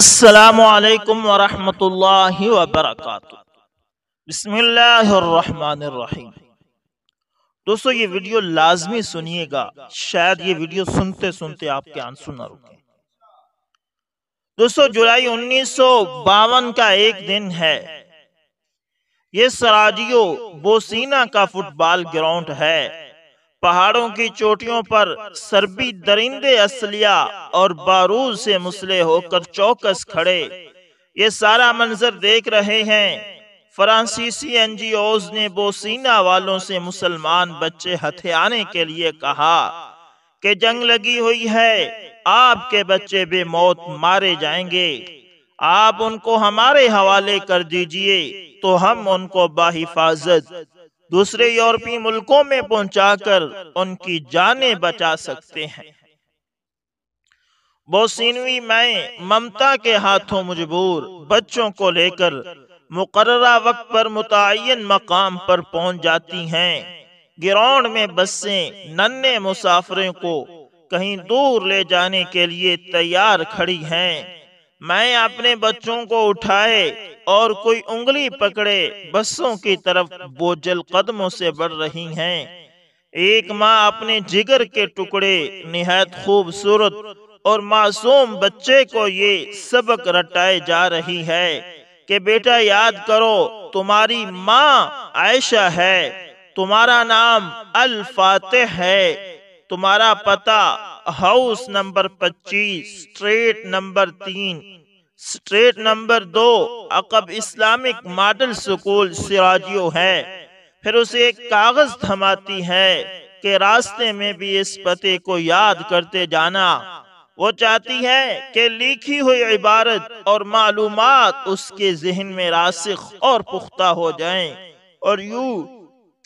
السلام عليكم ورحمة الله وبركاته بسم الله الرحمن الرحيم दोस्तों ये वीडियो लाजमी सुनिएगा शायद ये वीडियो सुनते सुनते आपके आंसू न रुके दोस्तों जुलाई उन्नीस का एक दिन है ये सराजियो बोसीना का फुटबॉल ग्राउंड है पहाड़ों की चोटियों पर सरबी दरिंदे असलिया और बारूद से मुसले होकर चौकस खड़े ये सारा मंजर देख रहे हैं फ्रांसीसी एनजीओज ने बोसीना वालों से मुसलमान बच्चे हथियाने के लिए कहा कि जंग लगी हुई है आपके बच्चे बेमौत मारे जाएंगे आप उनको हमारे हवाले कर दीजिए तो हम उनको बाहिफाजत दूसरे यूरोपीय मुल्कों में पहुंचाकर उनकी जानें बचा सकते हैं बोसिनवी मैं ममता के हाथों मजबूर बच्चों को लेकर मुकर्रा वक्त पर मुतन मकाम पर पहुंच जाती हैं ग्राउंड में बसें नन्हे मुसाफरों को कहीं दूर ले जाने के लिए तैयार खड़ी हैं मैं अपने बच्चों को उठाए और कोई उंगली पकड़े बसों की तरफ बोझल कदमों से बढ़ रही हैं एक माँ अपने जिगर के टुकड़े निहायत खूबसूरत और मासूम बच्चे को ये सबक रटाए जा रही है कि बेटा याद करो तुम्हारी माँ आयशा है तुम्हारा नाम अल फातेह है तुम्हारा पता हाउस नंबर पच्चीस स्ट्रीट नंबर तीन स्ट्रीट नंबर दो अकब इस्लामिक मॉडल स्कूल सिराजियो है फिर उसे एक कागज थमाती है कि रास्ते में भी इस पते को याद करते जाना वो चाहती है कि लिखी हुई इबारत और मालूम उसके जहन में रासिक और पुख्ता हो जाएं और यू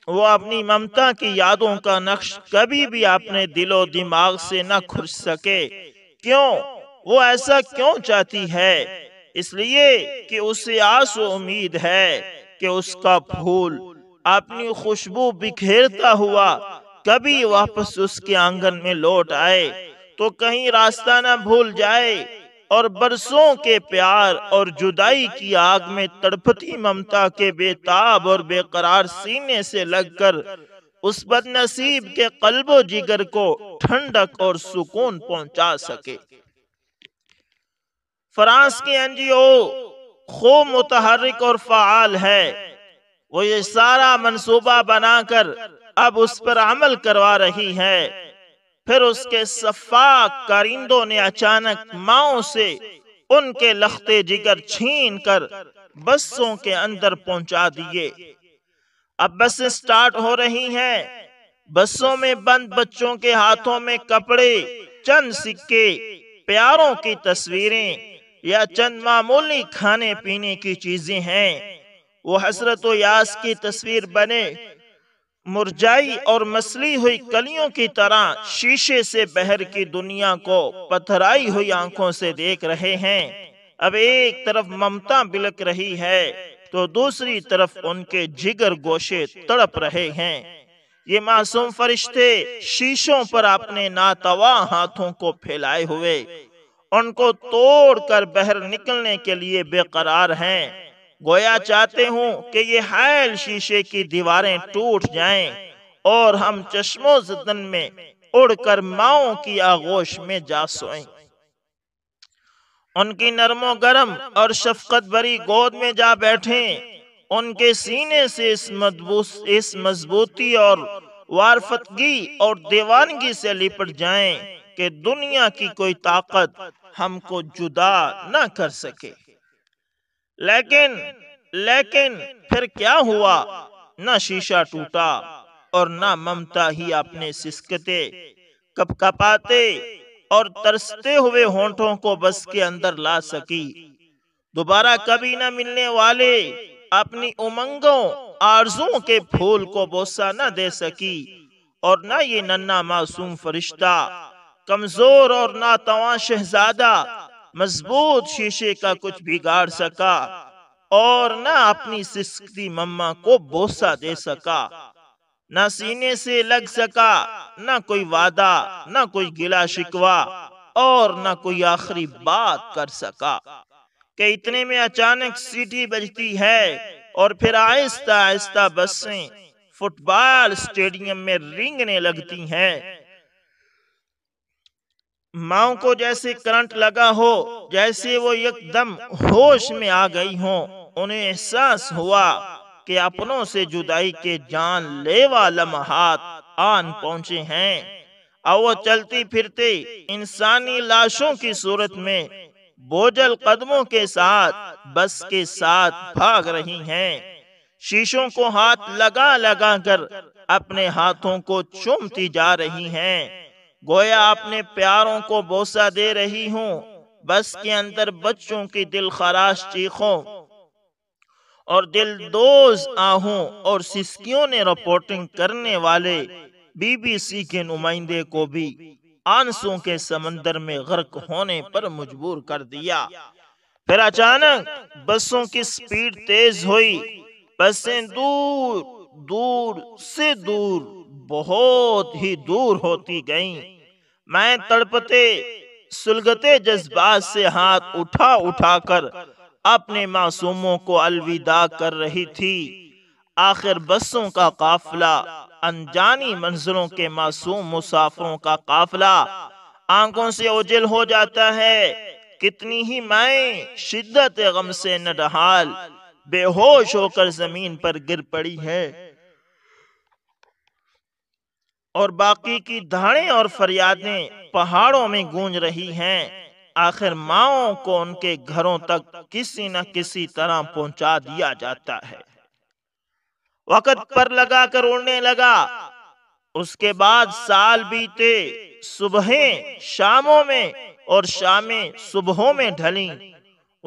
वो अपनी ममता की यादों का नक्श कभी भी अपने दिलो दिमाग से न खुज सके क्यों वो ऐसा क्यों चाहती है इसलिए कि उसे आस उम्मीद है कि उसका फूल अपनी खुशबू बिखेरता हुआ कभी वापस उसके आंगन में लौट आए तो कहीं रास्ता ना भूल जाए और बरसों के प्यार और जुदाई की आग में तड़पती ममता के बेताब और बेकरार सीने से लगकर उस बदनसीब के कल्बो जिगर को ठंडक और सुकून पहुंचा सके फ्रांस के एन जी ओ खूब मुतहरक और फ़ाल है वो ये सारा मंसूबा बनाकर अब उस पर अमल करवा रही है फिर उसके सफाक कारिंदों ने अचानक माओ से उनके लखते जिगर छीन कर बसों के अंदर पहुंचा दिए अब बस स्टार्ट हो रही हैं बसों में बंद बच्चों के हाथों में कपड़े चंद सिक्के प्यारों की तस्वीरें या चंद मामूली खाने पीने की चीज़ें हैं वो हसरत यास की तस्वीर बने मुरझाई और मसली हुई कलियों की तरह शीशे से बहर की दुनिया को पथराई हुई आंखों से देख रहे हैं अब एक तरफ ममता बिलक रही है तो दूसरी तरफ उनके जिगर गोशे तड़प रहे हैं ये मासूम फरिश्ते शीशों पर अपने नातवा हाथों को फैलाए हुए उनको तोड़कर बहर निकलने के लिए बेकरार हैं गोया चाहते हूँ कि ये हायल शीशे की दीवारें टूट जाएं और हम चश्मो जतन में उड़कर माओ की आगोश में जा सोएं उनकी नरमो गरम और शफकत भरी गोद में जा बैठे उनके सीने से इस मजबूत इस मजबूती और वारफतगी और दीवानगी से लिपट जाएं कि दुनिया की कोई ताकत हमको जुदा ना कर सके लेकिन लेकिन फिर क्या हुआ न शीशा टूटा और न ममता ही अपने सिसकते कपकपाते और तरसते हुए होंठों को बस के अंदर ला सकी दोबारा कभी न मिलने वाले अपनी उमंगों आरजुओं के फूल को बोसा न दे सकी और न ये नन्ना मासूम फरिश्ता कमजोर और नातवा शहजादा मजबूत शीशे का कुछ बिगाड़ सका और न अपनी सिस्कती मम्मा को बोसा दे सका न सीने से लग सका न कोई वादा न कोई गिला शिकवा और न कोई आखिरी बात कर सका कि इतने में अचानक सीटी बजती है और फिर आहिस्ता आहिस्ता बसें फुटबॉल स्टेडियम में रिंगने लगती हैं माओ को जैसे करंट लगा हो जैसे वो एकदम होश में आ गई हो उन्हें एहसास हुआ कि अपनों से जुदाई के जान लेवा लम्हात आन पहुंचे हैं और वो चलती फिरती इंसानी लाशों की सूरत में बोझल कदमों के साथ बस के साथ भाग रही हैं शीशों को हाथ लगा लगा कर अपने हाथों को चूमती जा रही हैं गोया अपने प्यारों को बोसा दे रही हूँ बस के अंदर बच्चों की दिल खराश चीखों और दिल दोज आहों और सिस्कियों ने रिपोर्टिंग करने वाले बीबीसी के नुमाइंदे को भी आंसुओं के समंदर में गर्क होने पर मजबूर कर दिया फिर अचानक बसों की स्पीड तेज हुई बसें दूर दूर से दूर बहुत ही दूर होती गई मैं तड़पते सुलगते जज्बात से हाथ उठा उठा कर अपने मासूमों को अलविदा कर रही थी आखिर बसों का काफिला अनजानी मंजरों के मासूम मुसाफरों का काफिला आंखों से ओझल हो जाता है कितनी ही मैं शिद्दत गम से नडहाल बेहोश होकर जमीन पर गिर पड़ी है और बाकी की धाड़े और फरियादें पहाड़ों में गूंज रही हैं आखिर माओ को उनके घरों तक किसी न किसी तरह पहुंचा दिया जाता है वक़्त पर लगा कर उड़ने लगा उसके बाद साल बीते सुबहें शामों में और शामें सुबहों में ढली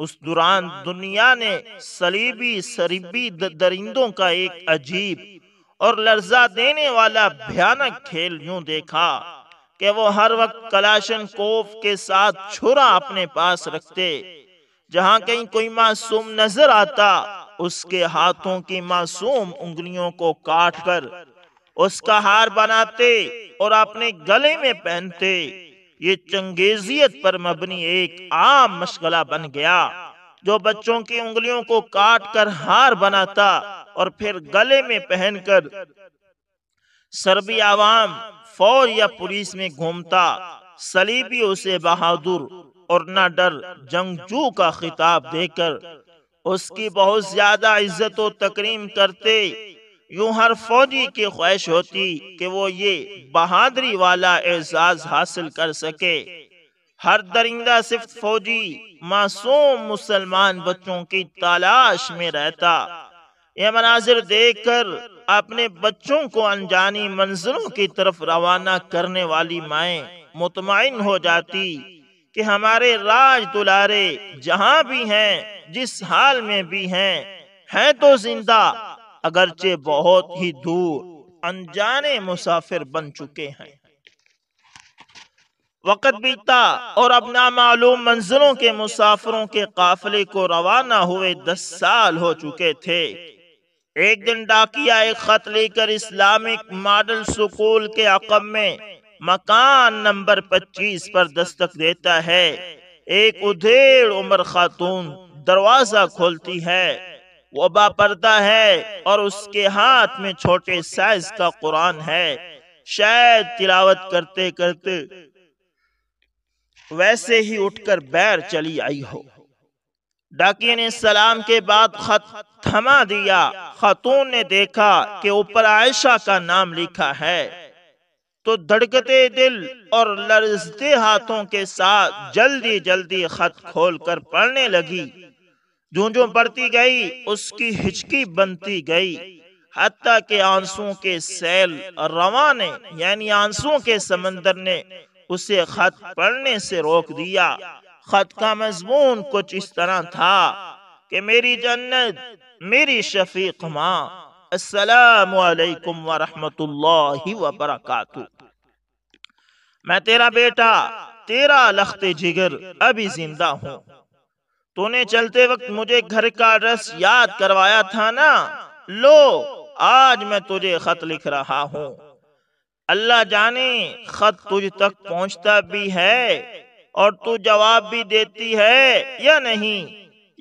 उस दौरान दुनिया ने सलीबी सरीबी दरिंदों का एक अजीब और लर्जा देने वाला भयानक खेल यूं देखा कि वो हर वक्त कलाशन कोफ के साथ छुरा अपने पास रखते जहां कहीं कोई मासूम नजर आता उसके हाथों की मासूम उंगलियों को काट कर उसका हार बनाते और अपने गले में पहनते ये चंगेजियत पर मबनी एक आम मशगला बन गया जो बच्चों की उंगलियों को काट कर हार बनाता और फिर गले में पहनकर सरबी आवाम फौज या पुलिस में घूमता सलीबी उसे बहादुर और न डर जंगजू का खिताब देकर उसकी बहुत ज्यादा इज्जत और तकरीम करते यूं हर फौजी की ख्वाहिश होती कि वो ये बहादुरी वाला एजाज हासिल कर सके हर दरिंदा सिर्फ फौजी मासूम मुसलमान बच्चों की तलाश में रहता ये मनाजिर देख कर अपने बच्चों को अनजानी मंजिलों की तरफ रवाना करने वाली माए मुतमिन हो जाती कि हमारे राज दुलारे जहाँ भी हैं जिस हाल में भी हैं हैं तो जिंदा अगरचे बहुत ही दूर अनजाने मुसाफिर बन चुके हैं वक़्त बीता और अब नामालूम मंजिलों के मुसाफिरों के काफिले को रवाना हुए दस साल हो चुके थे एक दिन डाकिया एक खत लेकर इस्लामिक मॉडल स्कूल के अकम में मकान नंबर 25 पर दस्तक देता है एक उधेड़ उम्र खातून दरवाजा खोलती है वो बापर्दा है और उसके हाथ में छोटे साइज का कुरान है शायद तिलावत करते करते वैसे ही उठकर बैर चली आई हो डाकिया ने सलाम के बाद खत थमा दिया खतून ने देखा कि ऊपर आयशा का नाम लिखा है तो धड़कते दिल और लरजते हाथों के साथ जल्दी जल्दी खत खोलकर पढ़ने लगी जो जो बढ़ती गई उसकी हिचकी बनती गई हती के आंसुओं के सैल रवा ने यानी आंसुओं के समंदर ने उसे खत पढ़ने से रोक दिया खत का मजमून कुछ इस तरह था कि मेरी जन्नत मेरी शफीक माँ असलकम वरहमतुल्लाहि वबरकातु मैं तेरा बेटा तेरा लखते जिगर अभी जिंदा हूँ तूने चलते वक्त मुझे घर का रस याद करवाया था ना लो आज मैं तुझे खत लिख रहा हूँ अल्लाह जाने खत तुझ तक पहुँचता भी है और तू जवाब भी देती है या नहीं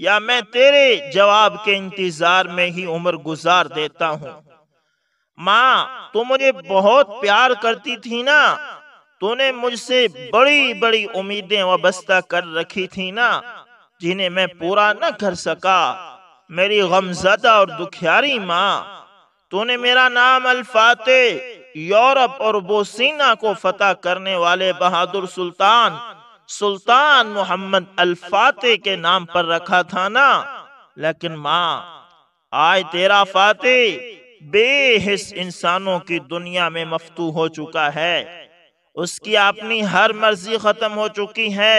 या मैं तेरे जवाब के इंतजार में ही उम्र गुजार देता हूँ माँ तू मुझे बहुत प्यार करती थी ना तूने मुझसे बड़ी बड़ी उम्मीदें वस्ता कर रखी थी ना जिन्हें मैं पूरा न कर सका मेरी गमजदा और दुखियारी माँ तूने मेरा नाम अलफाते यूरोप और बोसीना को फतेह करने वाले बहादुर सुल्तान सुल्तान मोहम्मद अल्फाते के नाम पर रखा था ना लेकिन माँ आज तेरा फाते बेहिस इंसानों की दुनिया में मफतू हो चुका है उसकी अपनी हर मर्जी खत्म हो चुकी है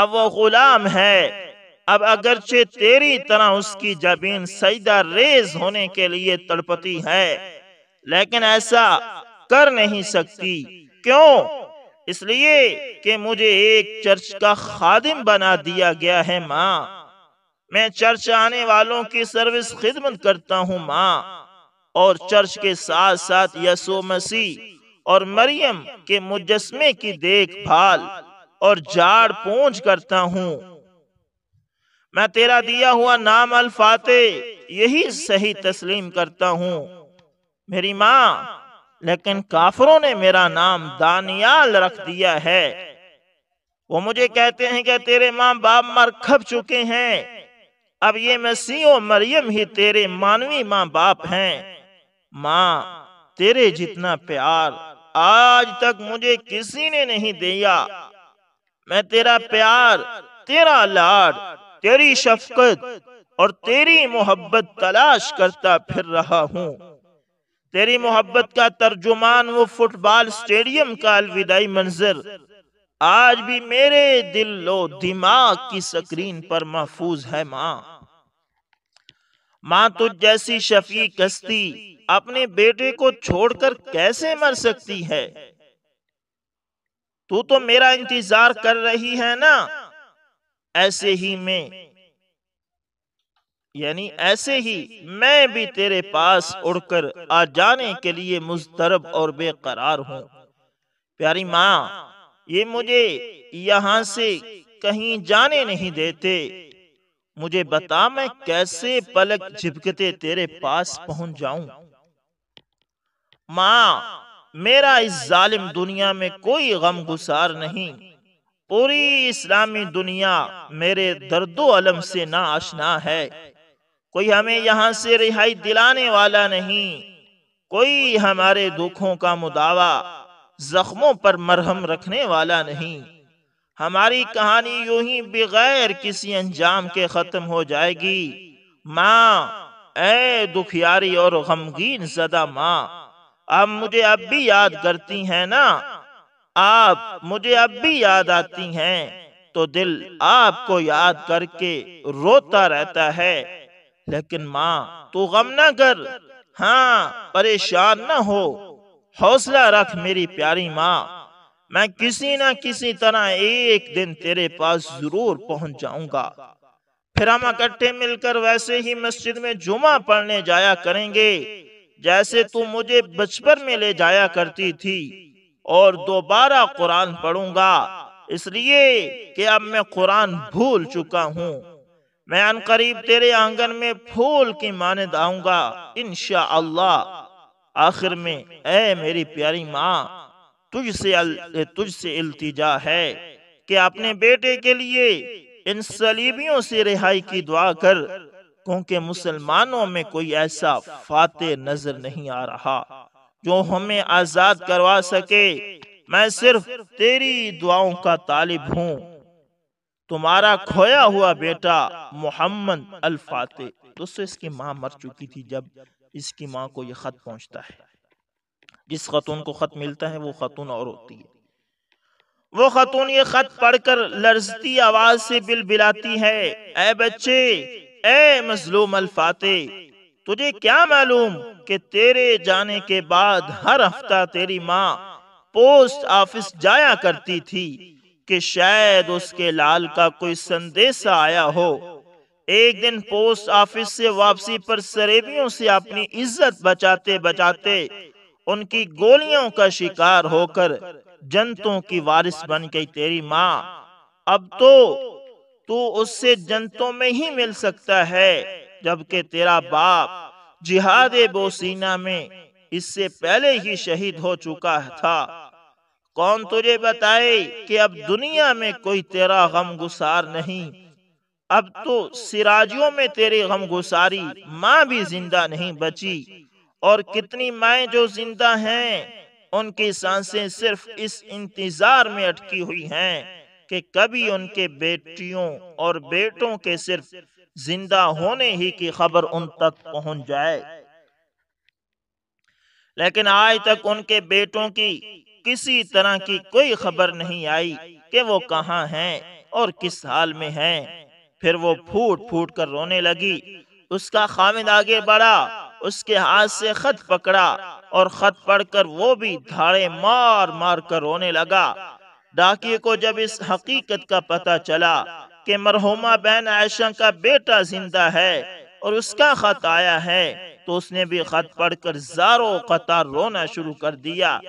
अब वो गुलाम है अब अगरचे तेरी तरह उसकी जबीन सईदा रेज होने के लिए तड़पती है लेकिन ऐसा कर नहीं सकती क्यों इसलिए कि मुझे एक चर्च का खादिम बना दिया गया है माँ मैं चर्च आने वालों की सर्विस खिदमत करता हूँ माँ और चर्च के साथ साथ यसो मसीह और मरियम के मुजस्मे की देखभाल और जाड़ पूछ करता हूँ मैं तेरा दिया हुआ नाम अल फाते यही सही तस्लीम करता हूँ मेरी माँ लेकिन काफरों ने मेरा नाम दानियाल रख दिया है वो मुझे कहते हैं कि तेरे माँ बाप मर खप चुके हैं अब ये मसीह मरियम ही तेरे मानवी माँ बाप हैं माँ तेरे जितना प्यार आज तक मुझे किसी ने नहीं दिया मैं तेरा प्यार तेरा लाड तेरी शफकत और तेरी मोहब्बत तलाश करता फिर रहा हूँ तेरी मोहब्बत का तर्जुमान वो फुटबॉल स्टेडियम का अलविदाई मंजर आज भी मेरे दिल लो दिमाग की स्क्रीन पर महफूज है माँ माँ तुझ जैसी शफी कस्ती अपने बेटे को छोड़कर कैसे मर सकती है तू तो मेरा इंतजार कर रही है ना ऐसे ही में यानी ऐसे ही मैं भी तेरे पास उड़कर आ जाने के लिए मुस्तरब और बेकरार हूँ प्यारी माँ ये मुझे यहाँ से कहीं जाने नहीं देते मुझे बता मैं कैसे पलक झिपकते तेरे पास पहुंच जाऊं माँ मेरा इस जालिम दुनिया में कोई गम गुसार नहीं पूरी इस्लामी दुनिया मेरे दर्दो अलम से ना आशना है कोई हमें यहाँ से रिहाई दिलाने वाला नहीं कोई हमारे दुखों का मुदावा जख्मों पर मरहम रखने वाला नहीं हमारी कहानी यू ही बगैर किसी अंजाम के ख़त्म हो जाएगी माँ ए दुखियारी और गमगीन सदा माँ आप मुझे अब भी याद करती हैं ना आप मुझे अब भी याद आती हैं तो दिल आपको याद करके रोता रहता है लेकिन माँ तो गम ना कर हाँ परेशान ना हो हौसला रख मेरी प्यारी माँ मैं किसी ना किसी तरह एक दिन तेरे पास जरूर पहुंच जाऊंगा फिर हम इकट्ठे मिलकर वैसे ही मस्जिद में जुमा पढ़ने जाया करेंगे जैसे तू मुझे बचपन में ले जाया करती थी और दोबारा कुरान पढ़ूंगा इसलिए कि अब मैं कुरान भूल चुका हूँ मैं अन करीब तेरे आंगन में फूल की मानद आऊंगा इनशा अल्लाह आखिर में ए मेरी प्यारी माँ तुझसे तुझसे इल्तिजा है कि अपने बेटे के लिए इन सलीबियों से रिहाई की दुआ कर क्योंकि मुसलमानों में कोई ऐसा फाते नजर नहीं आ रहा जो हमें आजाद करवा सके मैं सिर्फ तेरी दुआओं का तालिब हूँ तुम्हारा खोया हुआ बेटा मोहम्मद अल फाते दोस्तों इसकी माँ मर चुकी थी जब इसकी माँ को यह ख़त पहुंचता है जिस खतून को ख़त मिलता है वो खतून और होती है वो खतून ये खत पढ़कर लर्जती आवाज से बिल बिलाती है ऐ बच्चे ऐ मजलूम अल्फाते तुझे क्या मालूम कि तेरे जाने के बाद हर हफ्ता तेरी माँ पोस्ट ऑफिस जाया करती थी कि शायद उसके लाल का कोई संदेश आया हो एक दिन पोस्ट ऑफिस से वापसी पर सरेबियों से अपनी इज्जत बचाते बचाते उनकी गोलियों का शिकार होकर जंतों की वारिस बन गई तेरी माँ अब तो तू उससे जंतों में ही मिल सकता है जबकि तेरा बाप जिहाद बोसीना में इससे पहले ही शहीद हो चुका था कौन तुझे बताए कि अब दुनिया में कोई तेरा गम गुसार नहीं अब तो सिराजियों में तेरी गम गुसारी माँ भी जिंदा नहीं बची और कितनी माए जो जिंदा हैं उनकी सांसें सिर्फ इस इंतजार में अटकी हुई हैं कि कभी उनके बेटियों और बेटों के सिर्फ जिंदा होने ही की खबर उन तक पहुंच जाए लेकिन आज तक उनके बेटों की किसी तरह की कोई खबर नहीं आई कि वो कहाँ हैं और किस हाल में हैं। फिर वो फूट फूट कर रोने लगी उसका खामिद आगे बढ़ा उसके हाथ से खत पकड़ा और खत पढ़कर वो भी धाड़े मार मार कर रोने लगा डाकिये को जब इस हकीकत का पता चला कि मरहुमा बहन आयशा का बेटा जिंदा है और उसका खत आया है तो उसने तो भी खत पढ़कर जारो कतार रोना शुरू कर दिया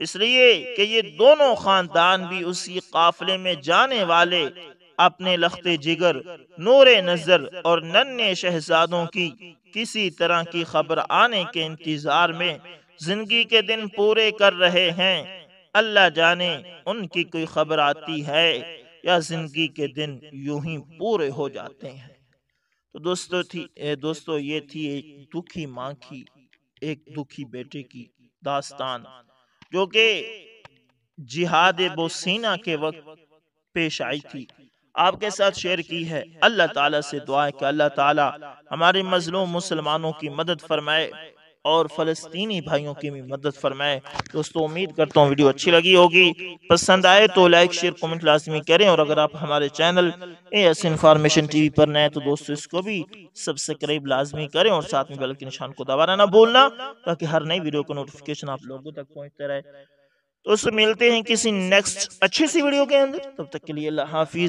इसलिए कि ये दोनों खानदान भी उसी काफले में जाने वाले अपने लखते जिगर नूरे नजर और नन्हे शहजादों की किसी तरह की खबर आने के इंतजार में जिंदगी के दिन पूरे कर रहे हैं अल्लाह जाने उनकी कोई खबर आती है या जिंदगी के दिन यूं ही पूरे हो जाते हैं तो दोस्तों थी दोस्तों ये थी एक दुखी माँ की एक दुखी बेटे की दास्तान जो कि जिहाद बोसीना के वक्त पेश आई थी आपके साथ शेयर की है अल्लाह ताला से दुआ है कि अल्लाह ताला हमारे मजलूम मुसलमानों की मदद फरमाए और फ़लस्तीनी भाइयों की भी मदद फरमाए दोस्तों उम्मीद करता हूँ वीडियो अच्छी लगी होगी पसंद आए तो लाइक शेयर कमेंट लाजमी करें और अगर आप हमारे channel A S information TV पर नए तो दोस्तों इसको भी सब्सक्राइब लाजमी करें और साथ में बेल के निशान को दबाना ना भूलना ताकि हर नई वीडियो का नोटिफिकेशन आप लोगों तक पहुँचते रहे दोस्तों मिलते हैं किसी नेक्स्ट अच्छी सी वीडियो के अंदर तब तक के लिए हाफिज